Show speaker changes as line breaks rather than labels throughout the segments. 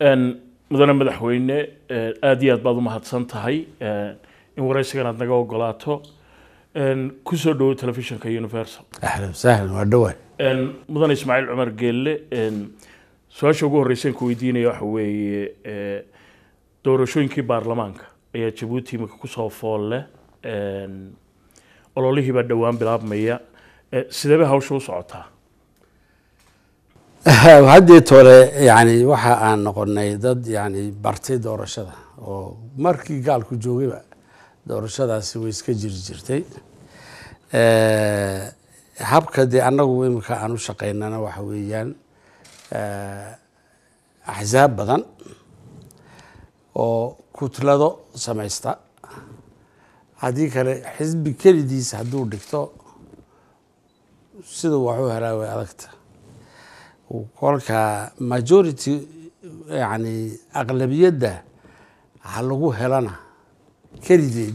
mudane madaxweyne aada iyo aad baad umahadsan tahay in wareysigan aad naga ogolaato kusoo dhawo telefishinka universal
ahlan sahlan waa dhawa
mudane ismaaciil cumar geelle su-aasha ugu horreysa ku weydiinaya waxa weeye doorashooyinkii baarlamaanka ayaa jabuuti imika kusoo fool ololihii baa dhowaan bilaabmaya e, sidee sideebay hawsha u socotaa
haddeet hore yani waxa aan noqonay dad yani bartay doorashada oo
markii gaalku
joogayba doorashadaasi way iska jiri jirtay eh, habka dee annagu imika aan u shaqaynana waxa weeyaan eh, axsaab badan oo kutlado samaysta haddii kale xisbi kelidiisa hadduu dhigto siduu wax u helaa way adagta kolka majority yani aqlabiyadda ha lagu helana kelideed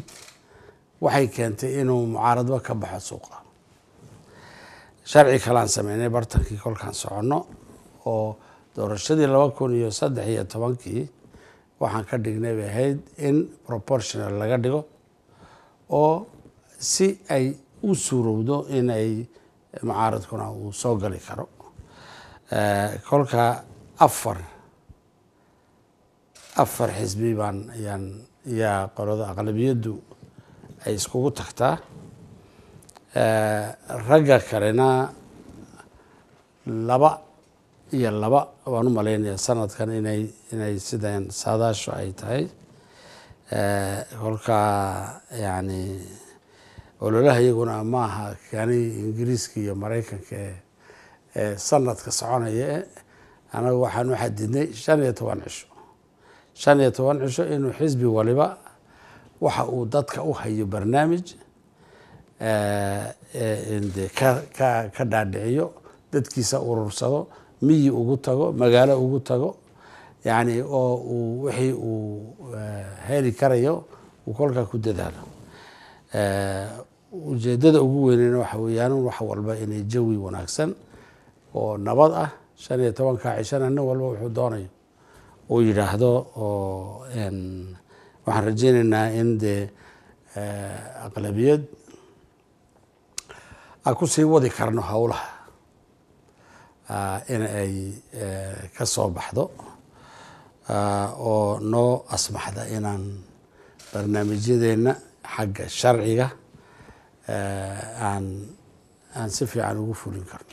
waxay keentay inuu mucaaradba ka baxo suuqa sharci kalaan sameynay bartankii kolkaan soconno oo doorashadii laba kun iyo saddex iyo tobankii waxaan ka dhignay bay ahayd in proportional laga dhigo oo si ay u suurowdo inay mucaaradkuna uu soo gali karo kolka afar afar xisbi baan yaan yaa qolada aqlabiyaddu ay iskugu tagtaa eh, ragga kalena laba iyo laba waan u malaynayaa sanadkan inay inay sidan saadaashu ay tahay eh, kolka yani ololaha iyaguna maaha kani ingiriiska iyo maraykanka ee sanadka soconaya anagu waxaanu xadidnay shan iyo toban cisho shan iyo toban cisho inuu xisbi waliba waxa uu dadka u hayo barnaamij de ka ka dhaadhiciyo dadkiisa urursado miyi ugu tago magaalo ugu tago yacni oo uu wixii uu heli karayo uu kolkaa ku dadaalo ujeeddada ugu weyneyna waxa weeyaan wax walba inay jawi wanaagsan oo nabad ah shan iyo tobankaa cishana nin walba wuxuu doonayo uu yidhaahdo oo waxaan rajeynaynaa in dee eh, aqlabiyad aan ku sii wadi karno howlaha eh, in ay eh, ka soo baxdo oo noo asmaxda inaan barnaamijyadeenna xagga sharciga aan aan
si fiican ugu fulin karno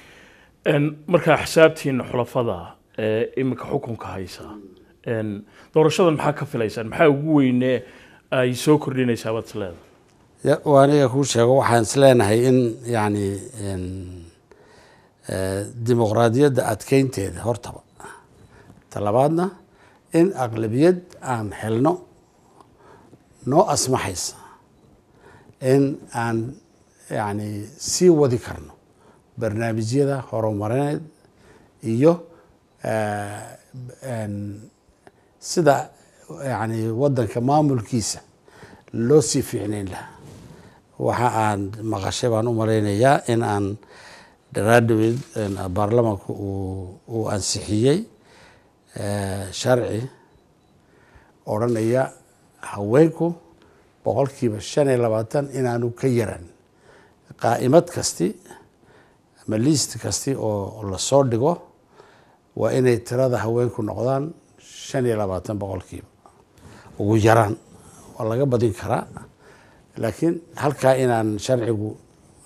markaa xisaabtiina xulafada ee iminka xukunka haysa doorashadan maxaa ka filaysaan maxaa ugu weyne ay soo kordhinaysaa baad isleedahay
wa aniga kuu sheego waxaan isleenahay in yani e, dimuqraadiyadda adkeynteeda hortaba talabaadna in aqlabiyad aan helno noo asmaxaysa in aan yani sii wadi karno barnaamijyada horumarineed iyo sida yani wadanka maamulkiisa loo sii fiicnayn lahaa waxa aan maqashay baan u malaynayaa in aan daraadoweed baarlamanku uu ansixiyey sharci odranaya haweenku boqolkiiba shan iyo labaatan inaanu ka yaran qaa'imad kasti ama liist kasti oo lasoo dhigo waa inay tirada haweenku noqdaan shan iyo labaatan boqolkiiba ugu yaraan waa laga badin karaa laakiin halkaa inaan sharcigu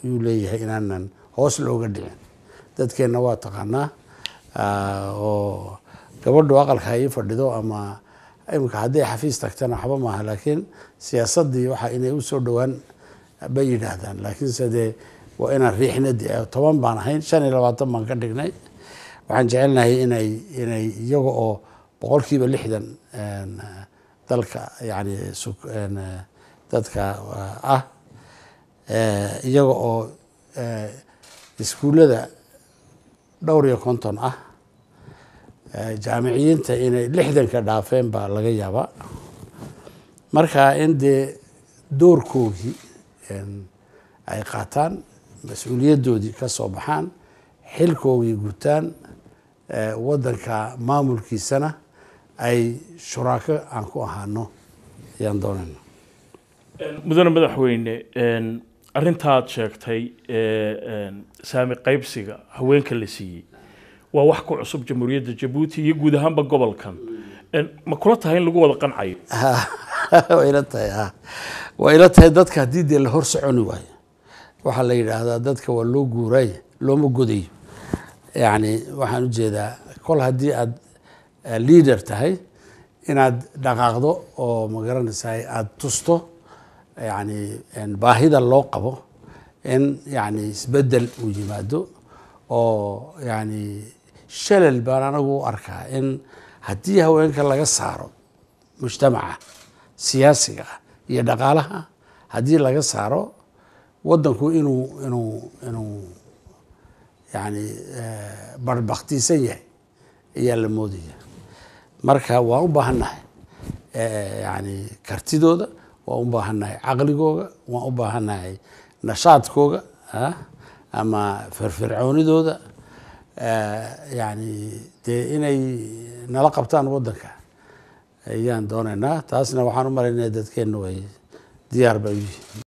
yuu leeyahay inaanan hoos looga dhicin dadkeenna waa taqaanaa oo gabadhu aqalka ay fadhido ama iminka hadday xafiis tagtana waxba maaha laakiin siyaasadii waxa inay usoo dhowaan bay yidhaahdaan laakiinse dee waa inaan riixnadi toban baan ahayn shan iyo labaatan baan ka dhignay waxaan jecelnahay inay inay iyaga oo boqolkiiba lixdan dalka yani dadka ah eh, iyaga oo eh, iskuullada dhowr iyo konton ah eh, jaamiciyiinta inay lixdanka dhaafeen baa laga yaabaa marka in dee doorkoogii ay qaataan mas-uuliyaddoodii ka soo baxaan xilkoogii gutaan waddanka maamulkiisana ay shuraako aan ku ahaano ayaan doonayna
mudane madaxweyne arrintaad sheegtay saami qaybsiga haweenka la siiyey waa wax ku cusub jamhuuriyadda jabuuti iyo guud ahaanba gobolkan ma kula tahay in lagu wada qancayo waa ila tahay
waa ila tahay dadka haddii dee la horsoconi soconi waayo waxaa la yidhaahdaa dadka waa loo guuray looma godayo yani waxaan ujeedaa kol haddii aad eh, leader tahay inaad dhaqaaqdo oo magaranaysaa aada tusto yani baahida loo qabo in yani isbedel uu yimaado oo yani shalal baan anagu u arkaa in haddii haweenka laga saaro mujtamaca siyaasiga iyo dhaqaalaha haddii laga saaro wadanku inuu inuu inuu yani eh, barbaktiisan yahay ayaa la moodaya marka waan u baahannahay eh, yani kartidooda waan u baahannahay caqligooga waan u baahannahay nashaadkooga ah, ama firfircoonidooda eh, yani dee inay nala qabtaan wadanka ayaan doonaynaa taasna waxaan u malaynaya dadkeenna way diyaar bay u yihiin